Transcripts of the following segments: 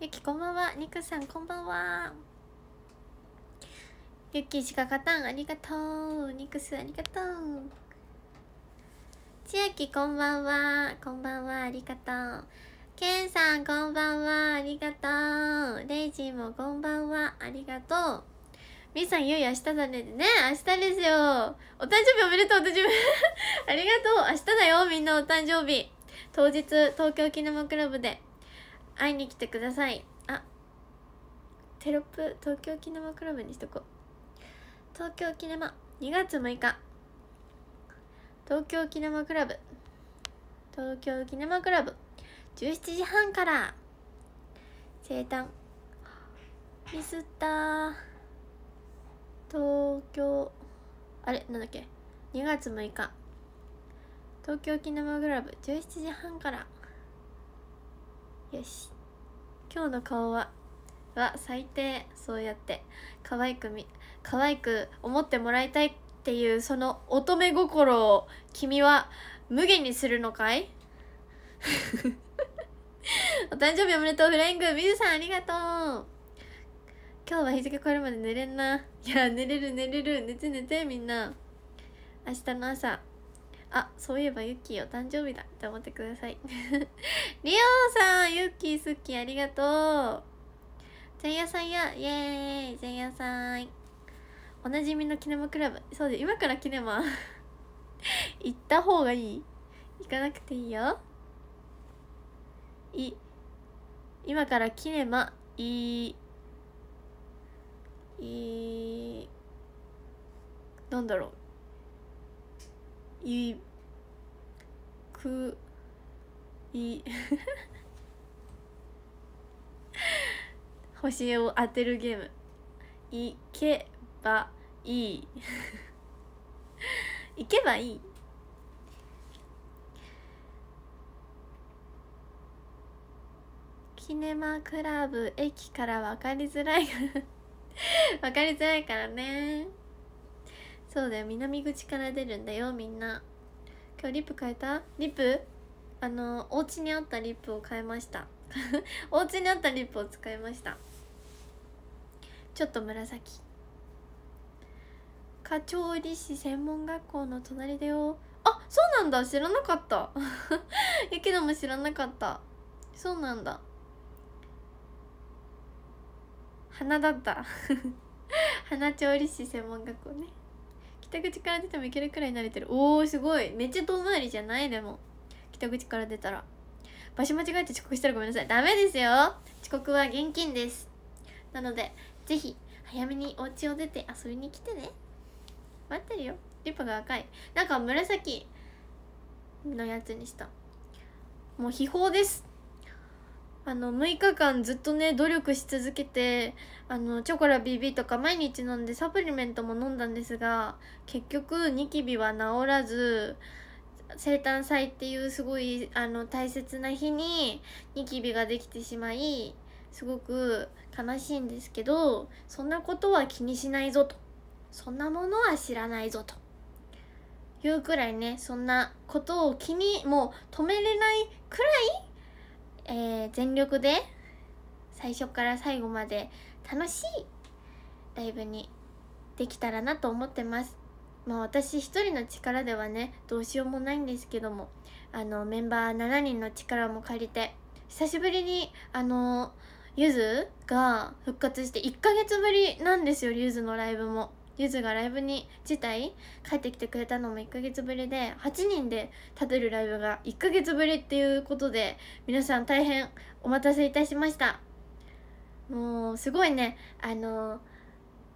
ゆきこんばんはにくさんこんばんはゆきしか勝たんありがとうにくすありがとうち千きこんばんはこんばんはありがとうけんさんこんばんはありがとうれいじーもこんばんはありがとうみさんいよいよ明日だねね明日ですよお誕生日おめでとうお誕生日 ありがとう明日だよみんなお誕生日当日東京キネマクラブで会いに来てくださいあテロップ東京キネマクラブにしとこう東京キネマ2月6日東京キネマクラブ東京キネマクラブ17時半から生誕ミスったー東京あれなんだっけ2月6日東京キネマクラブ17時半からよし今日の顔はは最低そうやって可愛くみ可愛く思ってもらいたいっていうその乙女心を君は無限にするのかい お誕生日おめでとうフライングみずさんありがとう今日は日付変わるまで寝れんないや寝れる寝れる寝て寝てみんな明日の朝あそういえばユッキーお誕生日だって思ってください リオさんユッキーすっきーありがとう前夜さんやイエーイ前夜さんおなじみのキネマクラブそうで今からキネマ 行った方がいい行かなくていいよい今からキネマいいなんだろういくい 星を当てるゲーム行けばいい行 けばいいキネマクラブ駅から分かりづらい分 かりづらいからねそうだよ南口から出るんだよみんな今日リップ変えたリップあのお家にあったリップを変えました お家にあったリップを使いましたちょっと紫課長理師専門学校の隣だよあそうなんだ知らなかった雪乃 も知らなかったそうなんだ花だった花 調理師専門学校ね北口から出ても行けるくらい慣れてるおおすごいめっちゃ遠回りじゃないでも北口から出たら場所間違えて遅刻したらごめんなさいダメですよ遅刻は現金ですなのでぜひ早めにお家を出て遊びに来てね待ってるよリップが赤いなんか紫のやつにしたもう秘宝ですあの6日間ずっとね努力し続けてあのチョコラ BB とか毎日飲んでサプリメントも飲んだんですが結局ニキビは治らず生誕祭っていうすごいあの大切な日にニキビができてしまいすごく悲しいんですけどそんなことは気にしないぞとそんなものは知らないぞというくらいねそんなことを気にもう止めれないくらいえー、全力で最初から最後まで楽しいライブにできたらなと思ってます。まあ、私一人の力ではねどうしようもないんですけどもあのメンバー7人の力も借りて久しぶりにあのゆずが復活して1ヶ月ぶりなんですよゆずのライブも。ゆずがライブに自体帰ってきてくれたのも1ヶ月ぶりで8人で立てるライブが1ヶ月ぶりっていうことで皆さん大変お待たせいたしましたもうすごいねあの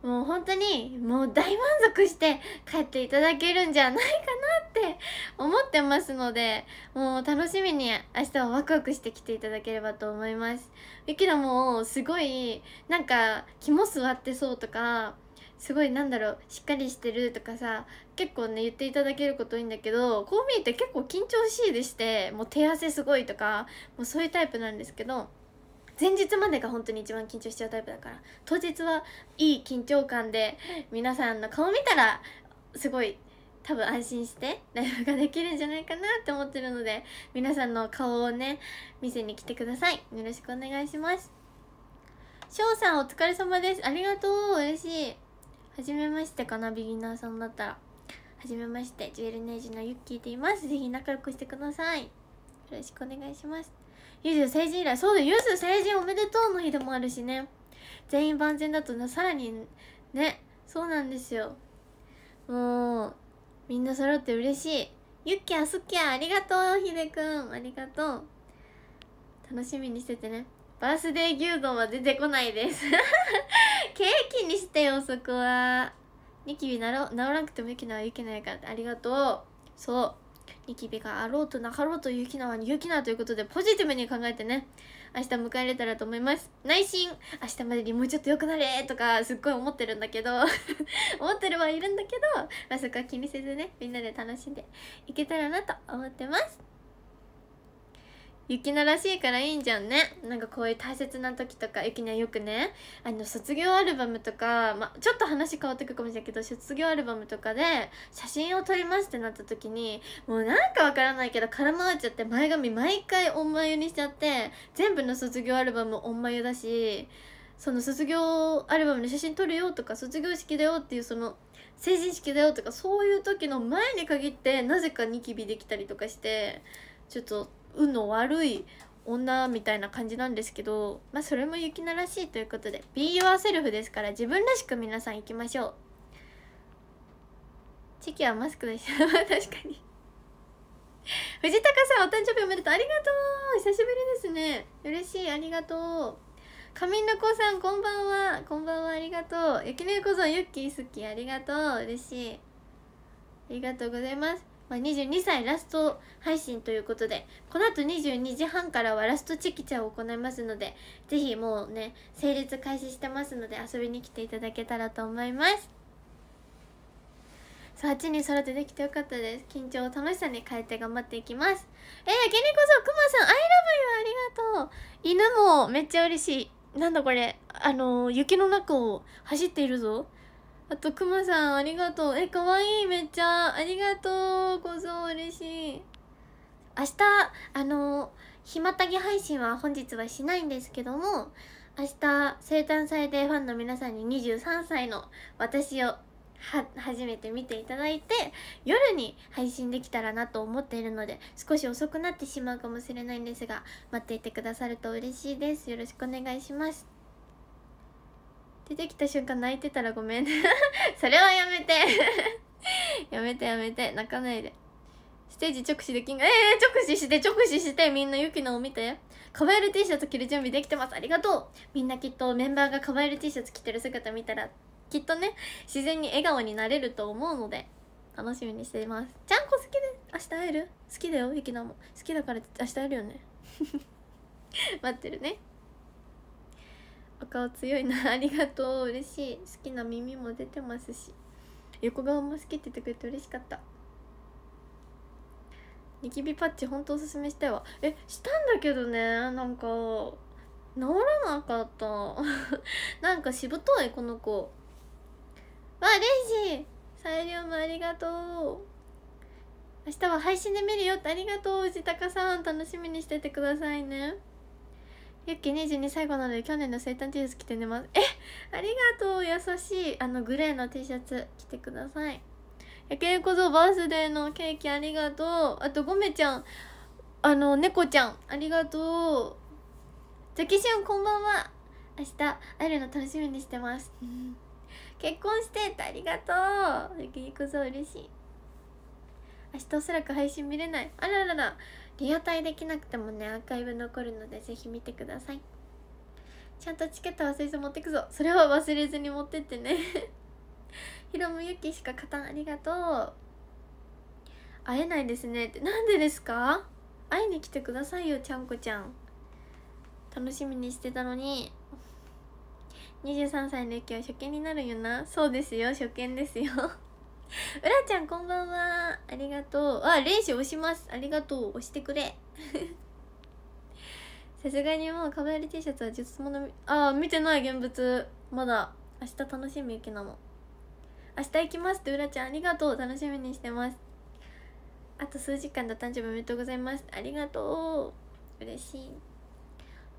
もう本当にもう大満足して帰っていただけるんじゃないかなって思ってますのでもう楽しみに明日はワクワクして来ていただければと思いますゆきのもすごいなんか肝据わってそうとかすごいなんだろうしっかりしてるとかさ結構ね言っていただけること多いんだけどこう見えて結構緊張しいでしてもう手汗すごいとかもうそういうタイプなんですけど前日までが本当に一番緊張しちゃうタイプだから当日はいい緊張感で皆さんの顔見たらすごい多分安心してライブができるんじゃないかなって思ってるので皆さんの顔をね見せに来てくださいよろしくお願いします翔さんお疲れ様ですありがとう嬉しい初めましてかなビギナーさんだったら初めましてジュエルネイジのユッキーでいますぜひ仲良くしてくださいよろしくお願いしますゆず成人以来そうだゆず成人おめでとうの日でもあるしね全員万全だとさらにねそうなんですよもうみんな揃って嬉しいゆっきあすきゃありがとうひでくんありがとう楽しみにしててねバースデー牛丼は出てこないです ケーキにしてよそこはニキビなら治らなくてもユキナはユキナやからありがとうそうニキビがあろうとなかろうとユキナはユキナということでポジティブに考えてね明日迎えれたらと思います内心明日までにもうちょっと良くなれとかすっごい思ってるんだけど 思ってるはいるんだけど、まあ、そこは気にせずねみんなで楽しんでいけたらなと思ってます雪きらしいからいいんじゃんねなんかこういう大切な時とか雪きなよくねあの卒業アルバムとか、まちょっと話変わってくるかもしれないけど卒業アルバムとかで写真を撮りますってなった時にもうなんかわからないけど絡まっちゃって前髪毎回おんまゆにしちゃって全部の卒業アルバムおんまゆだしその卒業アルバムの写真撮るよとか卒業式だよっていうその成人式だよとかそういう時の前に限ってなぜかニキビできたりとかしてちょっと。運の悪い女みたいな感じなんですけど、まあ、それも雪菜ならしいということで「Be Yourself」ですから自分らしく皆さん行きましょうチキはマスクでした 確かに藤高さんお誕生日おめでとうありがとう久しぶりですね嬉しいありがとう上の子さんこんばんはこんばんはありがとう雪菜子さんゆっきー好きありがとう嬉しいありがとうございますまあ、22歳ラスト配信ということでこの後22時半からはラストチェキチャを行いますのでぜひもうね整列開始してますので遊びに来ていただけたらと思いますさあ8人揃ってできてよかったです緊張を楽しさに変えて頑張っていきますえー、きにこそくまさんアイラブユーありがとう犬もめっちゃ嬉しいなんだこれあのー、雪の中を走っているぞあとくまさんありがとうえかわいいめっちゃありがとうごぞう嬉しい明日あのひまたぎ配信は本日はしないんですけども明日生誕祭でファンの皆さんに23歳の私を初めて見ていただいて夜に配信できたらなと思っているので少し遅くなってしまうかもしれないんですが待っていてくださると嬉しいですよろしくお願いします出てきた瞬間泣いてたらごめん それはやめて やめてやめて泣かないでステージ直視できんがええー、直視して直視してみんなユキのを見てカバエル T シャツ着る準備できてますありがとうみんなきっとメンバーがカバエル T シャツ着てる姿見たらきっとね自然に笑顔になれると思うので楽しみにしていますちゃんこ好きで明日会える好きだよユキなも好きだから明日会えるよね 待ってるねお顔強いな ありがとう嬉しい好きな耳も出てますし横顔も好きって言ってくれて嬉しかったニキビパッチほんとおすすめしたいわえしたんだけどねなんか治らなかった なんかしぶといこの子わ嬉しいサイリウムありがとう明日は配信で見るよってありがとう藤高さん楽しみにしててくださいねゆキー22最後なので去年の生誕 T シャツ着て寝ますえありがとう優しいあのグレーの T シャツ着てくださいやけいこぞバースデーのケーキありがとうあとごめちゃんあの猫ちゃんありがとうザキシュンこんばんは明日会えるの楽しみにしてます結婚してってありがとうザキいこぞ嬉しい明日おそらく配信見れないあらららリアタイできなくてもねアーカイブ残るのでぜひ見てくださいちゃんとチケット忘れず持ってくぞそれは忘れずに持ってってねひろむゆきしか勝たんありがとう会えないですねってなんでですか会いに来てくださいよちゃんこちゃん楽しみにしてたのに23歳のゆきは初見になるよなそうですよ初見ですよう らちゃんこんばんはありがとうあ練習押しますありがとう押してくれ さすがにもうカバエル T シャツは術物ああ見てない現物まだ明日楽しみ行きなの明日行きますってうらちゃんありがとう楽しみにしてますあと数時間で誕生日おめでとうございますありがとう嬉しい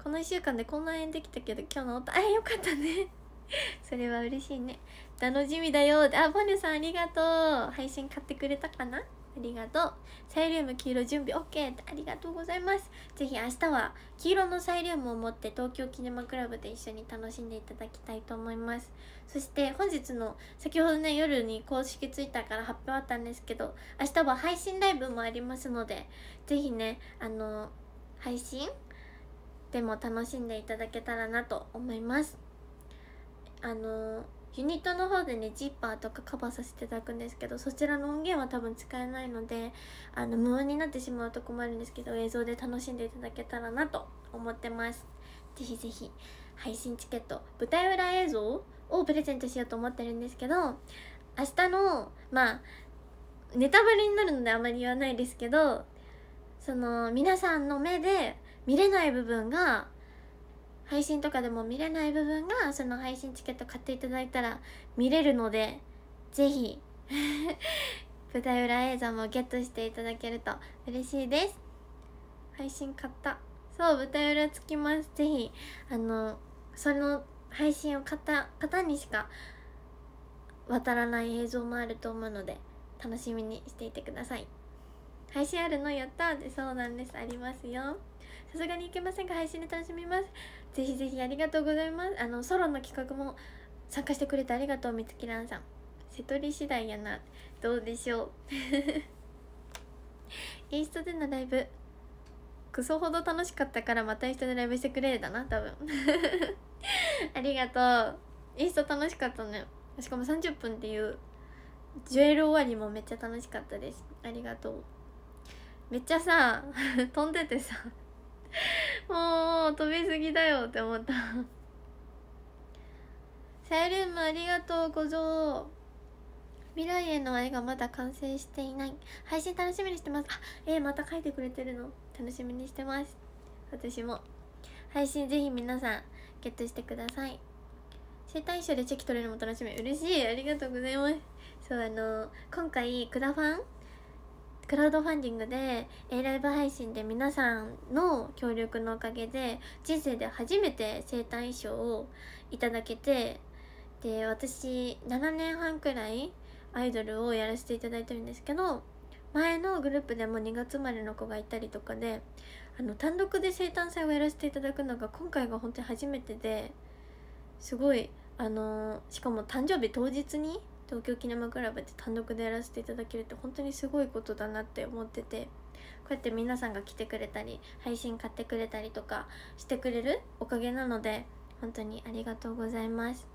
この1週間でこんな縁できたけど今日のおたあよかったね それは嬉しいね楽しみだよあボネさんありがとう配信買ってくれたかなありがとうサイリウム黄色準備 OK ありがとうございますぜひ明日は黄色のサイリウムを持って東京キネマクラブで一緒に楽しんでいただきたいと思いますそして本日の先ほどね夜に公式 Twitter から発表あったんですけど明日は配信ライブもありますのでぜひねあの配信でも楽しんでいただけたらなと思いますあのユニットの方でねジッパーとかカバーさせていただくんですけどそちらの音源は多分使えないのであの無音になってしまうとこもあるんですけど映像で楽しんでいただけたらなと思ってますぜひぜひ配信チケット舞台裏映像をプレゼントしようと思ってるんですけど明日のまあネタバレになるのであまり言わないですけどその皆さんの目で見れない部分が配信とかでも見れない部分がその配信チケット買っていただいたら見れるのでぜひ 舞台裏映像もゲットしていただけると嬉しいです配信買ったそう舞台裏つきますぜひあのその配信を買った方にしか渡らない映像もあると思うので楽しみにしていてください配信あるのやったってそうなんですありますよさすがに行けませんが配信で楽しみますぜひぜひありがとうございますあのソロの企画も参加してくれてありがとうみつきらんさん瀬戸り次第やなどうでしょう インスタでのライブクソほど楽しかったからまたインスタでライブしてくれだな多分 ありがとうインスタ楽しかったねしかも30分っていうジュエル終わりもめっちゃ楽しかったですありがとうめっちゃさ 飛んでてさ もう飛びすぎだよって思ったさャイルームありがとうごぞ未来への愛がまだ完成していない配信楽しみにしてますあえー、また書いてくれてるの楽しみにしてます私も配信ぜひ皆さんゲットしてください生体一緒でチェキ取れるのも楽しみ嬉しいありがとうございますそうあの今回クラファンクラウドファンディングで A ライブ配信で皆さんの協力のおかげで人生で初めて生誕衣装をいただけてで私7年半くらいアイドルをやらせていただいてるんですけど前のグループでも2月生まれの子がいたりとかであの単独で生誕祭をやらせていただくのが今回が本当に初めてですごいあのしかも誕生日当日に東京キネマクラブって単独でやらせていただけるって本当にすごいことだなって思っててこうやって皆さんが来てくれたり配信買ってくれたりとかしてくれるおかげなので本当にありがとうございます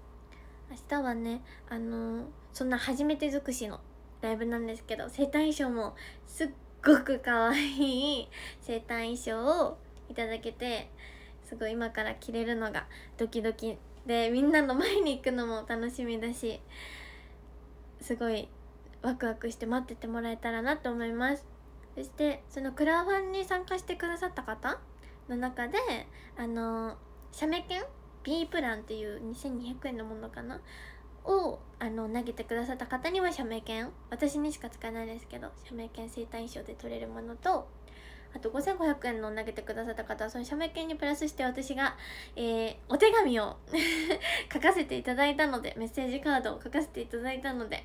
明日はねあのー、そんな初めて尽くしのライブなんですけど生誕衣装もすっごく可愛い 生誕衣装をいただけてすごい今から着れるのがドキドキでみんなの前に行くのも楽しみだしすごいワクワクして待っててもらえたらなと思いますそしてそのクラファンに参加してくださった方の中であの写メ券 B プランっていう2200円のものかなをあの投げてくださった方には写メ券私にしか使えないですけど写メ券生体衣装で取れるものとあと5500円の投げてくださった方はその社名券にプラスして私が、えー、お手紙を 書かせていただいたのでメッセージカードを書かせていただいたので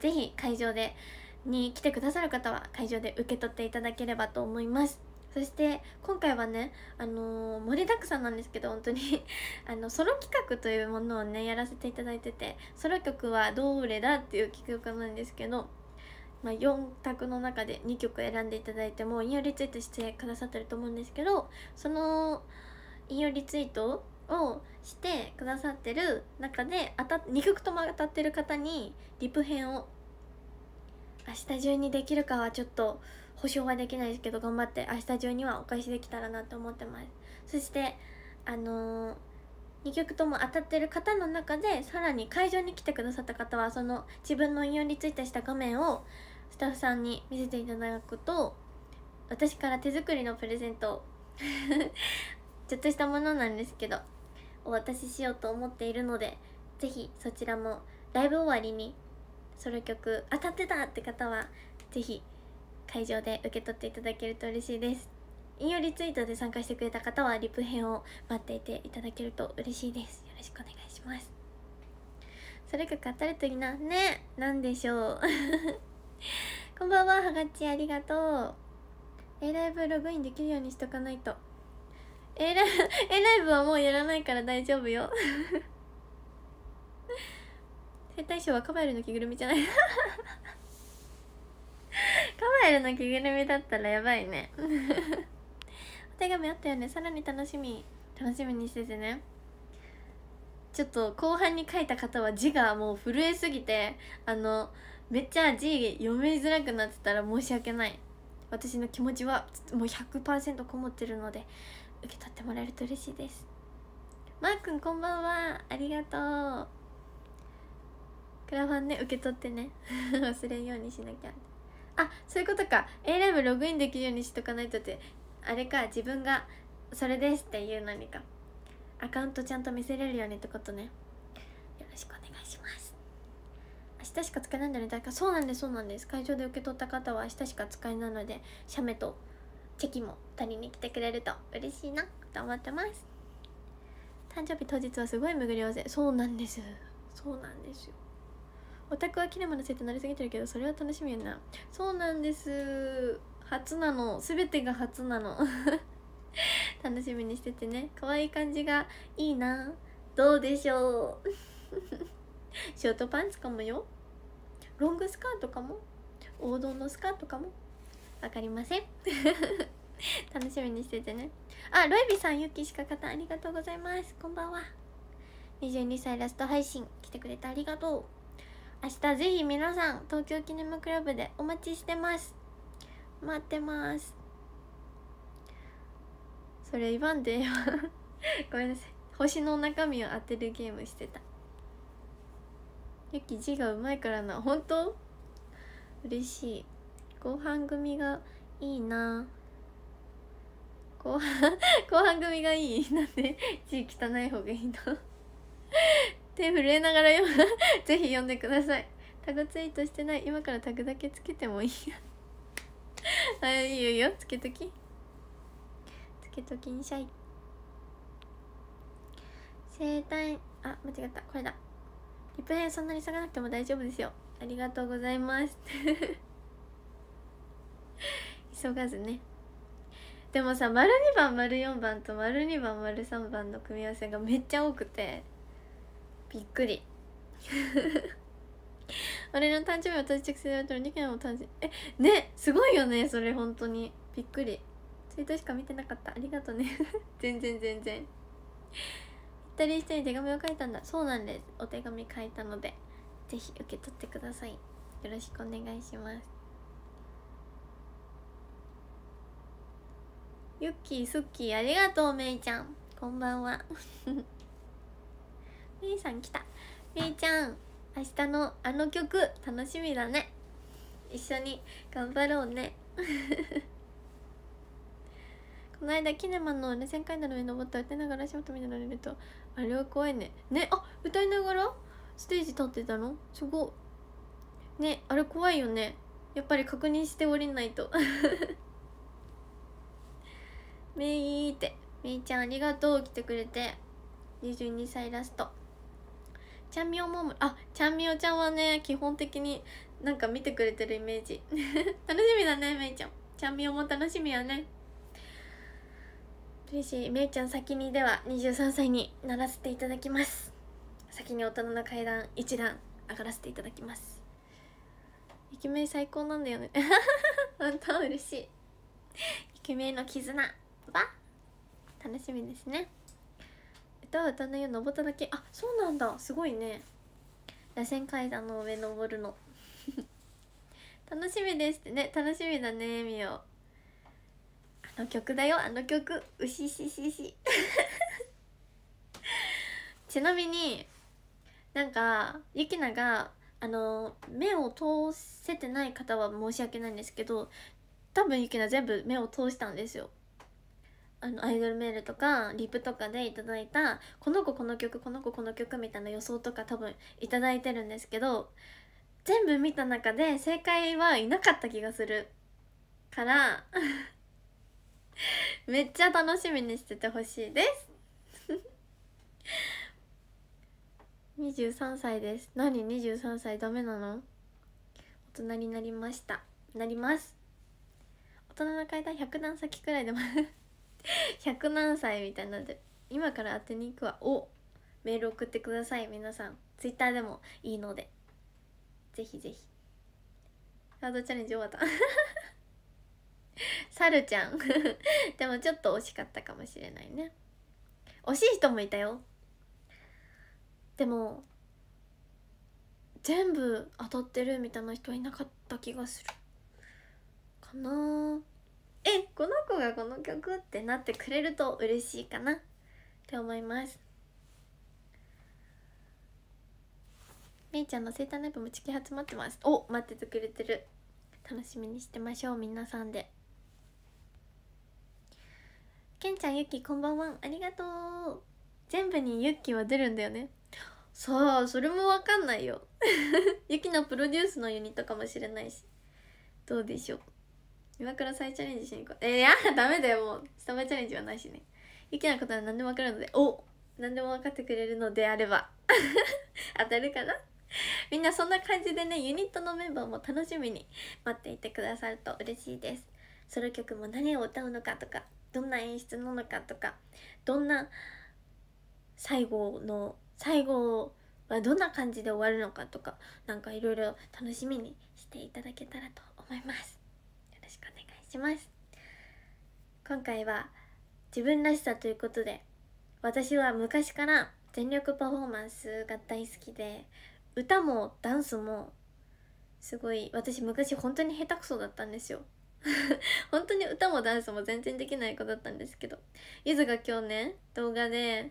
ぜひ会場でに来てくださる方は会場で受け取っていただければと思いますそして今回はね、あのー、盛りだくさんなんですけど本当に あのソロ企画というものをねやらせていただいててソロ曲は「どうれだ?」っていう企画なんですけどまあ、4択の中で2曲選んでいただいても引用リツイートしてくださってると思うんですけどその引用リツイートをしてくださってる中で当た2曲とも当たってる方にリプ編を明日中にできるかはちょっと保証はできないですけど頑張って明日中にはお返しできたらなと思ってますそしてあのー2曲とも当たってる方の中でさらに会場に来てくださった方はその自分の引用についてした画面をスタッフさんに見せていただくと私から手作りのプレゼント ちょっとしたものなんですけどお渡ししようと思っているので是非そちらもライブ終わりにソロ曲当たってたって方は是非会場で受け取っていただけると嬉しいです引用リツイートで参加してくれた方はリプ編を待っていていただけると嬉しいですよろしくお願いしますそれか当たるといいなねなんでしょう こんばんははがっちありがとう A ライブログインできるようにしとかないと A ライ A ライブはもうやらないから大丈夫よ生態 賞はカバエルの着ぐるみじゃない カバエルの着ぐるみだったらやばいね手紙あったよねさらに楽しみ楽しみにしててねちょっと後半に書いた方は字がもう震えすぎてあのめっちゃ字読みづらくなってたら申し訳ない私の気持ちはもう100%こもってるので受け取ってもらえると嬉しいですまーくんこんばんはありがとうクラファンね受け取ってね 忘れんようにしなきゃあそういうことか A ライブログインできるようにしとかないとってあれか自分がそれですっていう何かアカウントちゃんと見せれるよねってことねよろしくお願いします明日しか使えないんだねだからそうなんですそうなんです会場で受け取った方は明日しか使えないので写メとチェキも取りに来てくれると嬉しいなと思ってます誕生日当日はすごい巡り合わせそうなんですそうなんですよオタクはキレマのせいってなりすぎてるけどそれは楽しみやなそうなんです初なの全てが初なの 楽しみにしててね可愛い感じがいいなどうでしょう ショートパンツかもよロングスカートかも王道のスカートかも分かりません 楽しみにしててねあロイビさんゆきしかかたありがとうございますこんばんは22歳ラスト配信来てくれてありがとう明日ぜひ皆さん東京記念クラブでお待ちしてます待ってますそれ言わんでよ ごめんなさい星の中身を当てるゲームしてたゆき字がうまいからな本当嬉しい後半組がいいな後半 後半組がいいなんで字汚い方がいいの手震えながら読む ぜひ読んでくださいタグツイートしてない今からタグだけつけてもいいや あいいよつけときつけときにしゃい生体あ間違ったこれだリプレイそんなに下がなくても大丈夫ですよありがとうございます 急がずねでもさ丸2番丸4番と丸2番丸3番の組み合わせがめっちゃ多くてびっくり俺の誕生日私着せられたの2件も誕生日えねすごいよねそれ本当にびっくりツイートしか見てなかったありがとうね全然全然一人一人して手紙を書いたんだそうなんですお手紙書いたのでぜひ受け取ってくださいよろしくお願いしますユッキースッキーありがとうめいちゃんこんばんはめい さん来ためいちゃん明日のあの曲楽しみだね一緒に頑張ろうね この間キネマの螺旋階段の上登って歌いながら足元見られるとあれは怖いねねあ歌いながらステージ立ってたのすごいねあれ怖いよねやっぱり確認して降りないとめい ってめいちゃんありがとう来てくれて22歳ラストちゃんみおももあちゃんみおちゃんはね基本的になんか見てくれてるイメージ 楽しみだねめいちゃんちゃんみおも楽しみやね嬉しいめいちゃん先にでは23歳にならせていただきます先に大人の階段一段上がらせていただきますイケメン最高なんだよね 本当嬉しいイケメンの絆は楽しみですね歌は歌わないよ登っただけあそうなんだすごいね螺旋階段の上登るの 楽しみですってね楽しみだねみよあの曲だよあの曲うしししし ちなみになんかゆきながあの目を通せてない方は申し訳ないんですけど多分ゆきな全部目を通したんですよあのアイドルメールとかリプとかでいただいたこの子この曲この子この曲みたいな予想とか多分いただいてるんですけど全部見た中で正解はいなかった気がするから めっちゃ楽しみにしててほしいです23 歳です何23歳ダメなの大人になりましたなります大人の階段100段先くらいでも100 何歳みたいなので今から当てに行くわおメール送ってください皆さんツイッターでもいいのでぜひぜひハードチャレンジ終わった サルちゃん でもちょっと惜しかったかもしれないね惜しい人もいたよでも全部当たってるみたいな人はいなかった気がするかなえこの子がこの曲ってなってくれると嬉しいかなって思いますめいちゃんの生誕ライブも地球集まってますお待っててくれてる楽しみにしてましょう皆さんでけんちゃんゆきこんばんはありがとう全部にユきキは出るんだよねさあそれもわかんないよ ユキのプロデュースのユニットかもしれないしどうでしょう今から再チャレンジしに行こうえー、いやダメだよもうスタバチャレンジはないしねゆきなことは何でも分かるのでお何でも分かってくれるのであれば 当たるかなみんなそんな感じでねユニットのメンバーも楽しみに待っていてくださると嬉しいですソロ曲も何を歌うのかとかどんな演出なのかとかどんな最後の最後はどんな感じで終わるのかとか何かいろいろ楽しみにしていただけたらと思いますします今回は自分らしさということで私は昔から全力パフォーマンスが大好きで歌もダンスもすごい私昔本当に下手くそだったんですよ 本当に歌もダンスも全然できない子だったんですけどゆずが今日ね動画で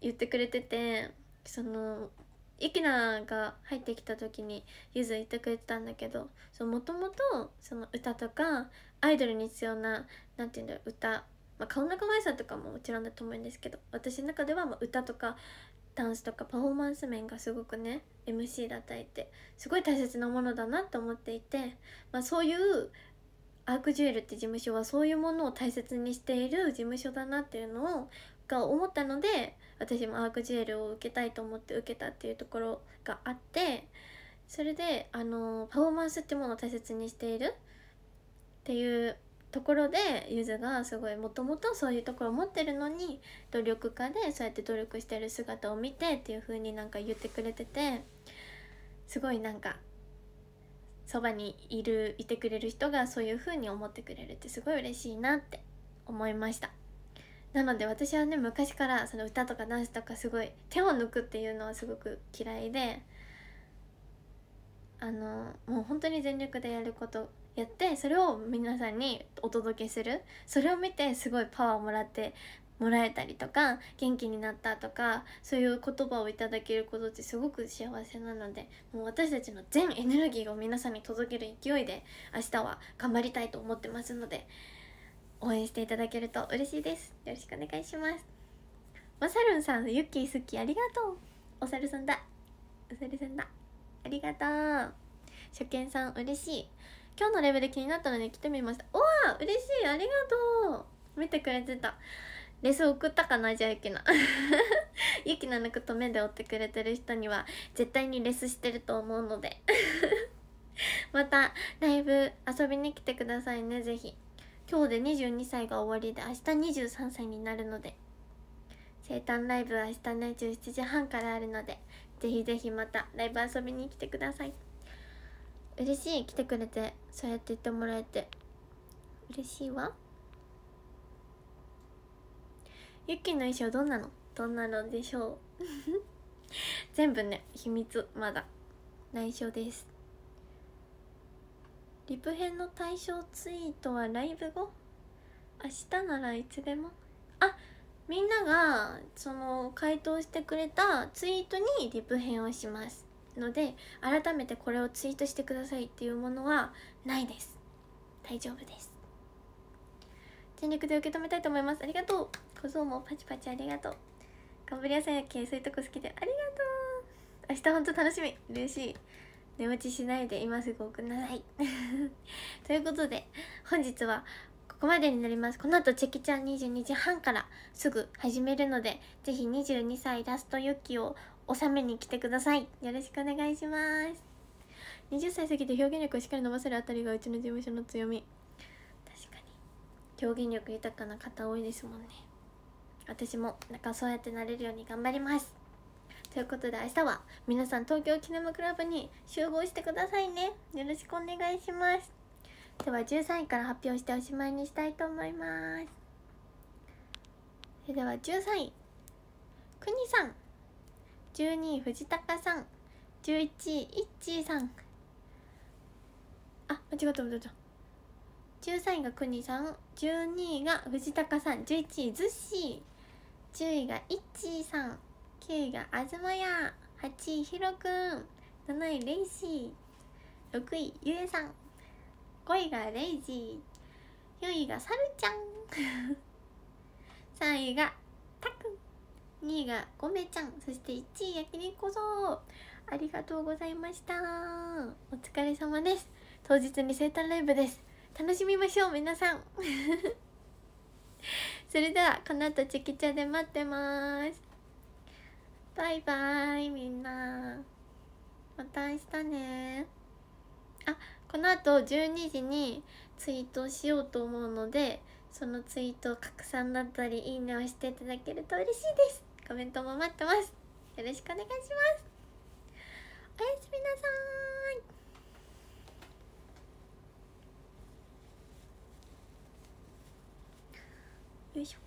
言ってくれててそのゆきなが入ってきた時にゆず言ってくれてたんだけどもともと歌とかアイドルに必要な何て言うんだろう歌、まあ、顔可愛さとかももちろんだと思うんですけど私の中ではま歌とかダンスとかパフォーマンス面がすごくね MC だったりってすごい大切なものだなと思っていて、まあ、そういうアークジュエルって事務所はそういうものを大切にしている事務所だなっていうのをが思ったので私もアークジュエルを受けたいと思って受けたっていうところがあってそれであのパフォーマンスってものを大切にしているっていうところでゆずがすごいもともとそういうところを持ってるのに努力家でそうやって努力してる姿を見てっていう風になんか言ってくれててすごいなんかそばにいるいてくれる人がそういう風に思ってくれるってすごい嬉しいなって思いました。なので私はね昔からその歌とかダンスとかすごい手を抜くっていうのはすごく嫌いであのもう本当に全力でやることやってそれを皆さんにお届けするそれを見てすごいパワーをもらってもらえたりとか元気になったとかそういう言葉をいただけることってすごく幸せなのでもう私たちの全エネルギーを皆さんに届ける勢いで明日は頑張りたいと思ってますので応援していただけると嬉しいですよろしくお願いしますまさるんさんユッキー好きありがとうお猿さんだお猿さんだありがとう初見さん嬉しい今日のレベル気になったので来てみましたおわ嬉しいありがとう見てくれてたレス送ったかなじゃあゆき なゆきなのこと目で追ってくれてる人には絶対にレスしてると思うので またライブ遊びに来てくださいねぜひ今日で22歳が終わりで明日23歳になるので生誕ライブは明日ね17時半からあるのでぜひぜひまたライブ遊びに来てください嬉しい来てくれてそうやって言ってもらえて嬉しいわゆっきーの衣装どんなのどんなのでしょう 全部ね秘密まだ内緒ですリプ編の対象ツイートはライブ後明日ならいつでもあみんながその回答してくれたツイートにリプ編をしますので改めてこれをツイートしてくださいっていうものはないです大丈夫です全力で受け止めたいと思いますありがとう小僧もパチパチありがとう頑張り屋さんやけそういうとこ好きでありがとう明日ほんと楽しみ嬉しい寝落ちしないで今すぐ送らない ということで本日はここまでになりますこの後チェキちゃん22時半からすぐ始めるのでぜひ22歳ラストユキを納めに来てくださいよろしくお願いします20歳過ぎて表現力をしっかり伸ばせるあたりがうちの事務所の強み確かに表現力豊かな方多いですもんね私もなんかそうやってなれるように頑張りますということで明日は皆さん東京キネマクラブに集合してくださいねよろしくお願いしますでは13位から発表しておしまいにしたいと思いますそれでは13位くにさん12位藤高さん11位いっちーさんあ間違った間違った13位がくにさん12位が藤高さん11位ずっしー10位がいっちーさん9位があずまや8位ひろくん7位レイシー6位ゆえさん5位がレイジー4位がさるちゃん3 位がたくん2位がごめちゃんそして1位焼き肉こそありがとうございましたお疲れ様です当日に生誕ライブです楽しみましょう皆さん それではこの後チェキチャで待ってますバイバイみんなまた明日ねあこのあと12時にツイートしようと思うのでそのツイート拡散だったりいいねをしていただけると嬉しいですコメントも待ってますよろしくお願いしますおやすみなさーいよいしょ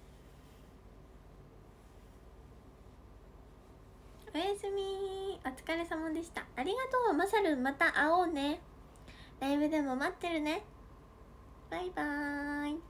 おやすみお疲れ様でしたありがとうまさるまた会おうねライブでも待ってるねバイバーイ